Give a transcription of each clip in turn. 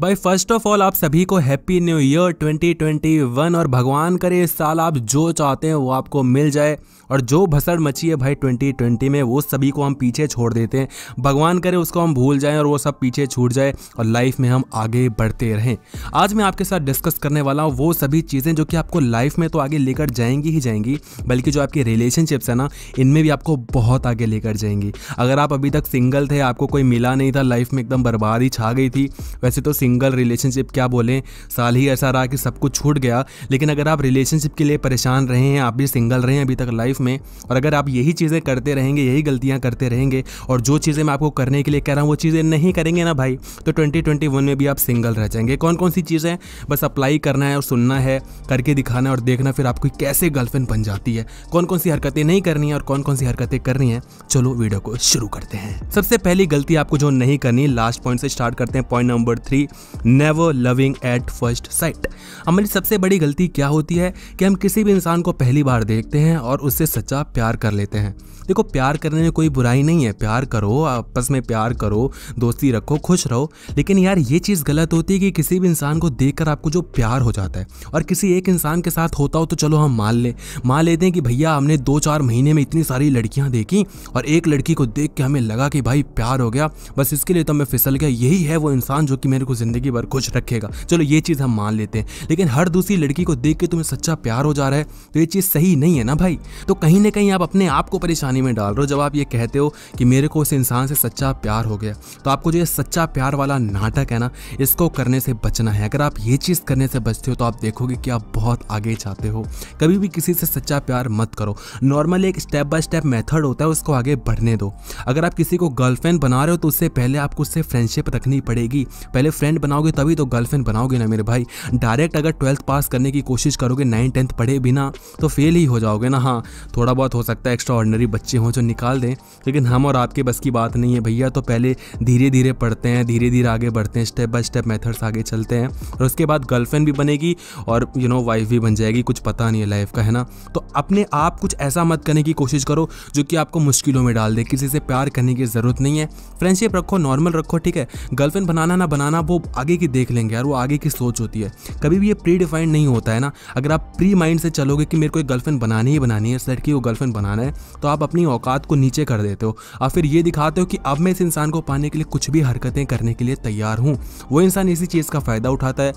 भाई first of all आप सभी को हैप्पी न्यू ईयर 2021 और भगवान करे इस साल आप जो चाहते हैं वो आपको मिल जाए और जो भसड़ मची है भाई 2020 में वो सभी को हम पीछे छोड़ देते हैं भगवान करे उसको हम भूल जाएं और वो सब पीछे छूट जाए और लाइफ में हम आगे बढ़ते रहें आज मैं आपके साथ डिस्कस करने वाला हूँ वो सभी चीज़ें जो कि आपको लाइफ में तो आगे लेकर जाएंगी ही जाएंगी बल्कि जो आपकी रिलेशनशिप्स है ना इनमें भी आपको बहुत आगे लेकर जाएंगी अगर आप अभी तक सिंगल थे आपको कोई मिला नहीं था लाइफ में एकदम बर्बादी छा गई थी वैसे तो सिंगल रिलेशनशिप क्या बोलें साल ही ऐसा रहा कि सब कुछ छूट गया लेकिन अगर आप रिलेशनशिप के लिए परेशान रहे हैं आप भी सिंगल रहे हैं अभी तक लाइफ में और अगर आप यही चीज़ें करते रहेंगे यही गलतियाँ करते रहेंगे और जो चीज़ें मैं आपको करने के लिए कह रहा हूँ वो चीज़ें नहीं करेंगे ना भाई तो ट्वेंटी में भी आप सिंगल रह जाएंगे कौन कौन सी चीज़ें बस अप्लाई करना है और सुनना है करके दिखाना है और देखना फिर आपकी कैसे गर्लफ्रेंड बन जाती है कौन कौन सी हरकतें नहीं करनी है और कौन कौन सी हरकतें करनी है चलो वीडियो को शुरू करते हैं सबसे पहली गलती आपको जो नहीं करनी लास्ट पॉइंट से स्टार्ट करते हैं point number three never loving at first sight हमारी सबसे बड़ी गलती क्या होती है कि हम किसी भी इंसान को पहली बार देखते हैं और उससे सच्चा प्यार कर लेते हैं देखो प्यार करने में कोई बुराई नहीं है प्यार करो आपस में प्यार करो दोस्ती रखो खुश रहो लेकिन यार ये चीज़ गलत होती है कि किसी भी इंसान को देखकर आपको जो प्यार हो जाता है और किसी एक इंसान के साथ होता हो तो चलो हम मान लें मान लेते हैं कि भैया हमने दो चार महीने में इतनी सारी लड़कियाँ देखी और एक लड़की को देख के हमें लगा कि भाई प्यार हो गया बस इसके लिए तो मैं फिसल गया यही है वो इंसान जो कि मेरे को ज़िंदगी भर खुश रखेगा चलो ये चीज़ हम मान लेते हैं लेकिन हर दूसरी लड़की को देख के तुम्हें सच्चा प्यार हो जा रहा है तो ये चीज़ सही नहीं है ना भाई तो कहीं ना कहीं आप अपने आप को परेशानी में डाल रहे हो जब आप ये कहते हो कि मेरे को इस इंसान से सच्चा प्यार हो गया तो आपको जो ये सच्चा प्यार वाला नाटक है ना इसको करने से बचना है अगर आप ये चीज़ करने से बचते हो तो आप देखोगे कि आप बहुत आगे जाते हो कभी भी किसी से सच्चा प्यार मत करो नॉर्मल एक स्टेप बाय स्टेप मेथड होता है उसको आगे बढ़ने दो अगर आप किसी को गर्लफ्रेंड बना रहे हो तो उससे पहले आपको उससे फ्रेंडशिप रखनी पड़ेगी पहले फ्रेंड फ्रेंड बनाओगे तभी तो गर्लफ्रेंड बनाओगे ना मेरे भाई डायरेक्ट अगर ट्वेल्थ पास करने की कोशिश करोगे नाइन टेंथ पढ़े बिना तो फेल ही हो जाओगे ना हाँ थोड़ा बहुत हो सकता है एक्स्ट्रा ऑर्डनरी बच्चे हों जो निकाल दें लेकिन हम और आपके बस की बात नहीं है भैया तो पहले धीरे धीरे पढ़ते हैं धीरे धीरे आगे बढ़ते हैं स्टेप बाय स्टेप मेथड्स आगे चलते हैं और उसके बाद गर्लफ्रेंड भी बनेगी और यू नो वाइफ भी बन जाएगी कुछ पता नहीं है लाइफ का है ना तो अपने आप कुछ ऐसा मत करने की कोशिश करो जो कि आपको मुश्किलों में डाल दे किसी से प्यार करने की ज़रूरत नहीं है फ्रेंडशिप रखो नॉर्मल रखो ठीक है गर्लफ्रेंड बनाना ना बनाना वो आगे की देख लेंगे यार वो आगे की सोच होती है कभी भी ये प्री डिफाइंड नहीं होता है ना अगर आप प्री माइंड से चलोगे कि मेरे को एक गर्लफ्रेंड बनानी ही बनानी है इस लड़की को गर्लफ्रेंड बनाना है तो आप अपनी औकात को नीचे कर देते हो और फिर ये दिखाते हो कि अब मैं इस इंसान को पाने के लिए कुछ भी हरकतें करने के लिए तैयार हूँ वो इंसान इसी चीज़ का फ़ायदा उठाता है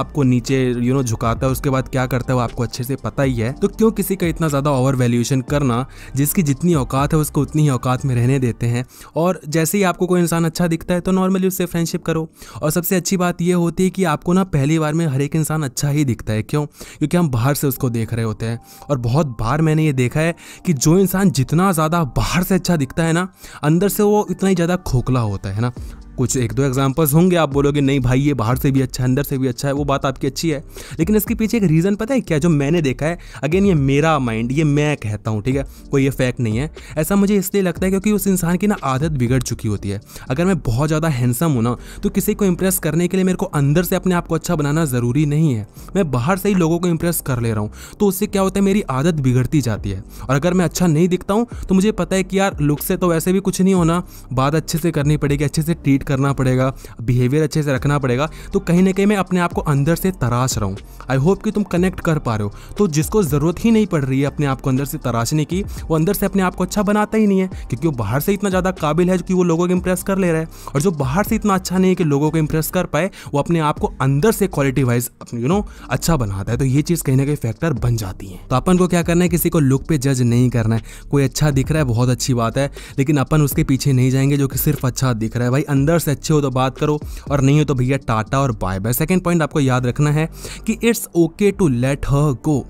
आपको नीचे यू नो झुकाता है उसके बाद क्या करता है वो आपको अच्छे से पता ही है तो क्यों किसी का इतना ज़्यादा ओवर वैल्यूएशन करना जिसकी जितनी औकात है उसको उतनी ही औकात में रहने देते हैं और जैसे ही आपको कोई इंसान अच्छा दिखता है तो नॉर्मली उससे फ्रेंडशिप करो और सबसे अच्छी बात यह होती है कि आपको ना पहली बार में हर एक इंसान अच्छा ही दिखता है क्यों क्योंकि हम बाहर से उसको देख रहे होते हैं और बहुत बार मैंने ये देखा है कि जो इंसान जितना ज़्यादा बाहर से अच्छा दिखता है ना अंदर से वो इतना ही ज़्यादा खोखला होता है ना कुछ एक दो एग्जाम्पल्स होंगे आप बोलोगे नहीं भाई ये बाहर से भी अच्छा अंदर से भी अच्छा है वो बात आपकी अच्छी है लेकिन इसके पीछे एक रीज़न पता है क्या जो मैंने देखा है अगेन ये मेरा माइंड ये मैं कहता हूँ ठीक है कोई ये फैक्ट नहीं है ऐसा मुझे इसलिए लगता है क्योंकि उस इंसान की ना आदत बिगड़ चुकी होती है अगर मैं बहुत ज़्यादा हैंडसम हूँ ना तो किसी को इंप्रेस करने के लिए मेरे को अंदर से अपने आप को अच्छा बनाना ज़रूरी नहीं है मैं बाहर से ही लोगों को इंप्रेस कर ले रहा हूँ तो उससे क्या होता है मेरी आदत बिगड़ती जाती है और अगर मैं अच्छा नहीं दिखता हूँ तो मुझे पता है कि यार लुक से तो वैसे भी कुछ नहीं होना बात अच्छे से करनी पड़ेगी अच्छे से ट्रीट ट्रीट करना पड़ेगा बिहेवियर अच्छे से रखना पड़ेगा तो कहीं ना कहीं मैं अपने आप को अंदर से तराश रहा हूँ आई होप कि तुम कनेक्ट कर पा रहे हो तो जिसको ज़रूरत ही नहीं पड़ रही है अपने आप को अंदर से तराशने की वो अंदर से अपने आप को अच्छा बनाता ही नहीं है क्योंकि वो बाहर से इतना ज़्यादा काबिल है कि वो लोगों को इम्प्रेस कर ले रहा है और जो बाहर से इतना अच्छा नहीं है कि लोगों को इम्प्रेस कर पाए वो अपने आप को अंदर से क्वालिटी वाइज यू नो अच्छा बनाता है तो ये चीज़ कहीं ना कहीं फैक्टर बन जाती है तो अपन को क्या करना है किसी को लुक पे जज नहीं करना है कोई अच्छा दिख रहा है बहुत अच्छी बात है लेकिन अपन उसके पीछे नहीं जाएंगे जो कि सिर्फ अच्छा दिख रहा है भाई अंदर अदर्स अच्छे हो तो बात करो और नहीं हो तो भैया टाटा और बाय बाय सेकेंड पॉइंट आपको याद रखना है कि it's okay to let her go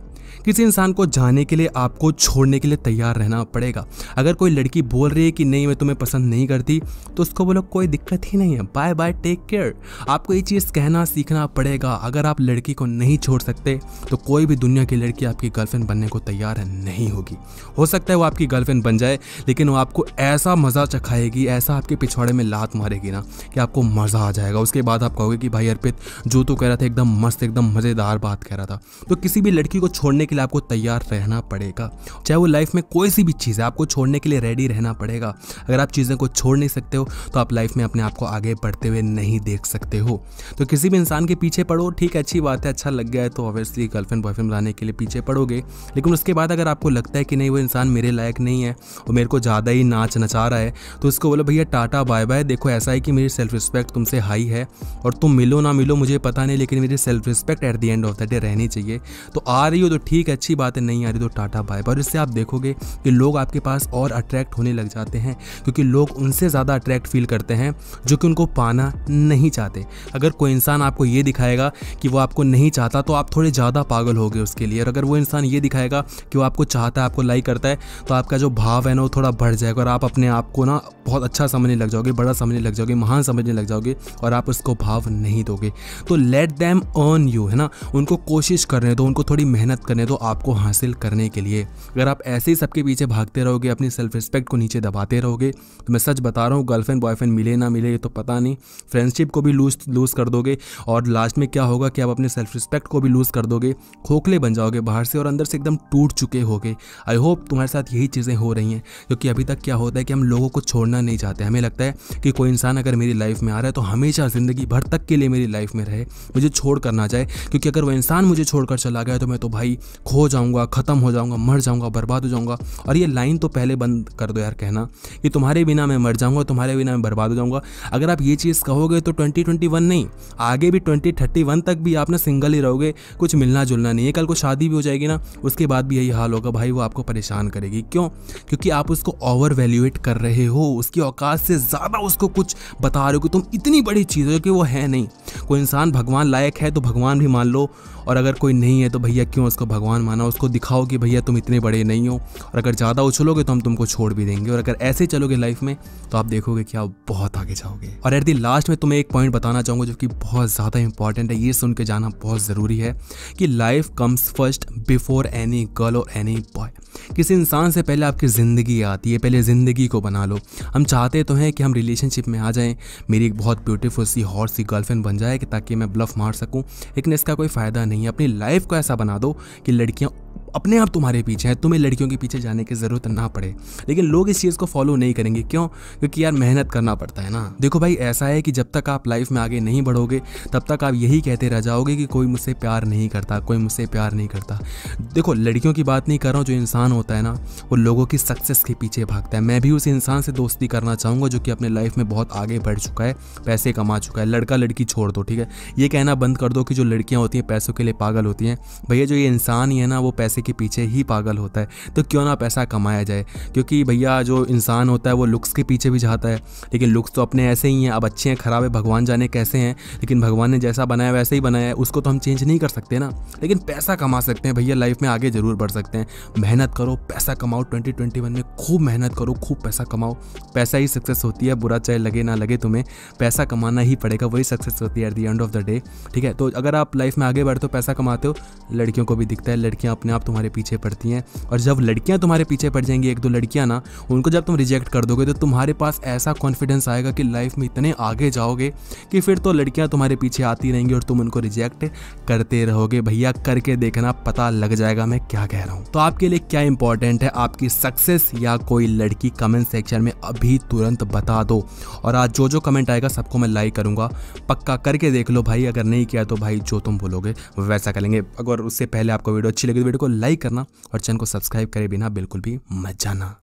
किसी इंसान को जाने के लिए आपको छोड़ने के लिए तैयार रहना पड़ेगा अगर कोई लड़की बोल रही है कि नहीं मैं तुम्हें पसंद नहीं करती तो उसको बोलो कोई दिक्कत ही नहीं है बाय बाय टेक केयर आपको ये चीज़ कहना सीखना पड़ेगा अगर आप लड़की को नहीं छोड़ सकते तो कोई भी दुनिया की लड़की आपकी गर्लफ्रेंड बनने को तैयार नहीं होगी हो सकता है वो आपकी गर्लफ्रेंड बन जाए लेकिन वो आपको ऐसा मज़ा चखाएगी ऐसा आपके पिछवाड़े में लात मारेगी ना कि आपको मज़ा आ जाएगा उसके बाद आप कहोगे कि भाई अर्पित जो तो कह रहा था एकदम मस्त एकदम मज़ेदार बात कह रहा था तो किसी भी लड़की को छोड़ने के लिए आपको तैयार रहना पड़ेगा चाहे वो लाइफ में कोई सी भी चीज़ है आपको छोड़ने के लिए रेडी रहना पड़ेगा अगर आप चीज़ों को छोड़ नहीं सकते हो तो आप लाइफ में अपने आप को आगे बढ़ते हुए नहीं देख सकते हो तो किसी भी इंसान के पीछे पढ़ो ठीक अच्छी बात है अच्छा लग गया है तो ऑब्वियसली गर्लफ्रेंड बॉयफ्रेंड बनाने के लिए पीछे पड़ोगे लेकिन उसके बाद अगर आपको लगता है कि नहीं वो इंसान मेरे लायक नहीं है और मेरे को ज़्यादा ही नाच नचा रहा है तो उसको बोलो भैया टाटा बाय बाय देखो ऐसा है कि मेरी सेल्फ रिस्पेक्ट तुमसे हाई है और तुम मिलो ना मिलो मुझे पता नहीं लेकिन मेरी self respect at the end of the day रहनी चाहिए तो आ रही हो तो ठीक ठीक है अच्छी बातें नहीं आ रही तो टाटा बाय और इससे आप देखोगे कि लोग आपके पास और अट्रैक्ट होने लग जाते हैं क्योंकि लोग उनसे ज़्यादा अट्रैक्ट फील करते हैं जो कि उनको पाना नहीं चाहते अगर कोई इंसान आपको ये दिखाएगा कि वो आपको नहीं चाहता तो आप थोड़े ज़्यादा पागल गए उसके लिए और अगर वो इंसान ये दिखाएगा कि वो आपको चाहता है आपको लाइक करता है तो आपका जो भाव है ना वो थोड़ा बढ़ जाएगा और आप अपने आप को ना बहुत अच्छा समझने लग जाओगे बड़ा समझने लग जाओगे महान समझने लग जाओगे और आप उसको भाव नहीं दोगे तो लेट दैम अर्न यू है ना उनको कोशिश करने दो तो उनको थोड़ी मेहनत करने दो जो तो आपको हासिल करने के लिए अगर आप ऐसे ही सबके पीछे भागते रहोगे अपनी सेल्फ रिस्पेक्ट को नीचे दबाते रहोगे तो मैं सच बता रहा हूँ गर्लफ्रेंड बॉयफ्रेंड मिले ना मिले ये तो पता नहीं फ्रेंडशिप को भी लूज लूज़ कर दोगे और लास्ट में क्या होगा कि आप अपने सेल्फ रिस्पेक्ट को भी लूज़ कर दोगे खोखले बन जाओगे बाहर से और अंदर से एकदम टूट चुके होगे आई होप तुम्हारे साथ यही चीज़ें हो रही हैं क्योंकि अभी तक क्या होता है कि हम लोगों को छोड़ना नहीं चाहते हमें लगता है कि कोई इंसान अगर मेरी लाइफ में आ रहा है तो हमेशा ज़िंदगी भर तक के लिए मेरी लाइफ में रहे मुझे छोड़ करना चाहे क्योंकि अगर वो इंसान मुझे छोड़कर चला गया तो मैं तो भाई खो जाऊंगा ख़त्म हो जाऊंगा मर जाऊंगा बर्बाद हो जाऊंगा और ये लाइन तो पहले बंद कर दो यार कहना कि तुम्हारे बिना मैं मर जाऊँगा तुम्हारे बिना मैं बर्बाद हो जाऊँगा अगर आप ये चीज़ कहोगे तो ट्वेंटी नहीं आगे भी ट्वेंटी तक भी आप ना सिंगल ही रहोगे कुछ मिलना जुलना नहीं है कल को शादी भी हो जाएगी ना उसके बाद भी यही हाल होगा भाई वो आपको परेशान करेगी क्यों क्योंकि आप उसको ओवर वैल्यूएट कर रहे हो उसकी औकात से ज़्यादा उसको कुछ बता रहे हो कि तुम इतनी बड़ी चीज़ हो कि वो है नहीं कोई इंसान भगवान लायक है तो भगवान भी मान लो और अगर कोई नहीं है तो भैया क्यों उसको भगवान माना उसको दिखाओ कि भैया तुम इतने बड़े नहीं हो और अगर ज़्यादा उछलोगे तो हम तुमको छोड़ भी देंगे और अगर ऐसे चलोगे लाइफ में तो आप देखोगे कि आप बहुत आगे जाओगे और एट दी लास्ट में तुम्हें एक पॉइंट बताना चाहूँगा जो कि बहुत ज़्यादा इंपॉर्टेंट है ये सुन के जाना बहुत ज़रूरी है कि life comes first before any girl और एनी बॉय किसी इंसान से पहले आपकी ज़िंदगी आती है पहले ज़िंदगी को बना लो हम चाहते तो हैं कि हम रिलेशनशिप में आ जाएं मेरी एक बहुत ब्यूटीफुल सी हॉट सी गर्लफ्रेंड बन जाए कि ताकि मैं ब्लफ मार सकूं लेकिन इसका कोई फ़ायदा नहीं है अपनी लाइफ को ऐसा बना दो कि लड़कियां अपने आप तुम्हारे पीछे है तुम्हें लड़कियों के पीछे जाने की ज़रूरत ना पड़े लेकिन लोग इस चीज़ को फॉलो नहीं करेंगे क्यों क्योंकि यार मेहनत करना पड़ता है ना देखो भाई ऐसा है कि जब तक आप लाइफ में आगे नहीं बढ़ोगे तब तक आप यही कहते रह जाओगे कि कोई मुझसे प्यार नहीं करता कोई मुझसे प्यार नहीं करता देखो लड़कियों की बात नहीं कर रहा हूँ जो इंसान होता है ना वो लोगों की सक्सेस के पीछे भागता है मैं भी उस इंसान से दोस्ती करना चाहूँगा जो कि अपने लाइफ में बहुत आगे बढ़ चुका है पैसे कमा चुका है लड़का लड़की छोड़ दो ठीक है ये कहना बंद कर दो कि जो लड़कियाँ होती हैं पैसों के लिए पागल होती हैं भैया जो ये इंसान ही है ना वो पैसे के पीछे ही पागल होता है तो क्यों ना पैसा कमाया जाए क्योंकि भैया जो इंसान होता है वो लुक्स के पीछे भी जाता है लेकिन लुक्स तो अपने ऐसे ही हैं अब अच्छे हैं खराब है भगवान जाने कैसे हैं लेकिन भगवान ने जैसा बनाया वैसे ही बनाया है उसको तो हम चेंज नहीं कर सकते ना लेकिन पैसा कमा सकते हैं भैया लाइफ में आगे ज़रूर बढ़ सकते हैं मेहनत करो पैसा कमाओ वन में खूब मेहनत करो खूब पैसा कमाओ पैसा ही सक्सेस होती है बुरा चाहे लगे ना लगे तुम्हें पैसा कमाना ही पड़ेगा वही सक्सेस होती है at the end of the day ठीक है तो अगर आप लाइफ में आगे बढ़ते हो पैसा कमाते हो लड़कियों को भी दिखता है लड़कियाँ अपने आप तुम्हारे पीछे पड़ती हैं और जब लड़कियाँ तुम्हारे पीछे पड़ जाएंगी एक दो लड़कियाँ ना उनको जब तुम रिजेक्ट कर दोगे तो तुम्हारे पास ऐसा कॉन्फिडेंस आएगा कि लाइफ में इतने आगे जाओगे कि फिर तो लड़कियाँ तुम्हारे पीछे आती रहेंगी और तुम उनको रिजेक्ट करते रहोगे भैया करके देखना पता लग जाएगा मैं क्या कह रहा हूँ तो आपके लिए क्या इंपॉर्टेंट है आपकी सक्सेस या कोई लड़की कमेंट सेक्शन में अभी तुरंत बता दो और आज जो जो कमेंट आएगा सबको मैं लाइक करूंगा पक्का करके देख लो भाई अगर नहीं किया तो भाई जो तुम बोलोगे वैसा करेंगे अगर उससे पहले आपको वीडियो अच्छी लगी तो वीडियो को लाइक करना और चैनल को सब्सक्राइब करे बिना बिल्कुल भी मत जाना